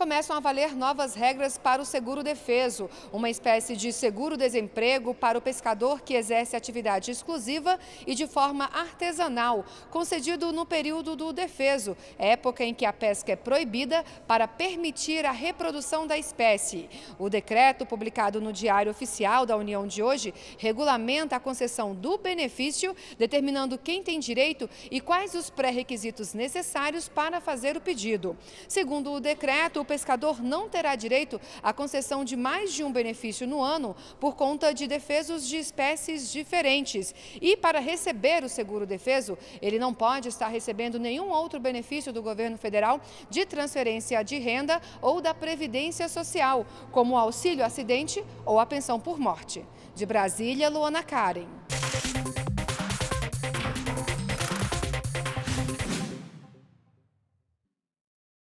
começam a valer novas regras para o seguro defeso, uma espécie de seguro-desemprego para o pescador que exerce atividade exclusiva e de forma artesanal, concedido no período do defeso, época em que a pesca é proibida para permitir a reprodução da espécie. O decreto, publicado no Diário Oficial da União de hoje, regulamenta a concessão do benefício, determinando quem tem direito e quais os pré-requisitos necessários para fazer o pedido. Segundo o decreto, pescador não terá direito à concessão de mais de um benefício no ano por conta de defesos de espécies diferentes. E para receber o seguro defeso, ele não pode estar recebendo nenhum outro benefício do governo federal de transferência de renda ou da previdência social, como o auxílio acidente ou a pensão por morte. De Brasília, Luana Karen.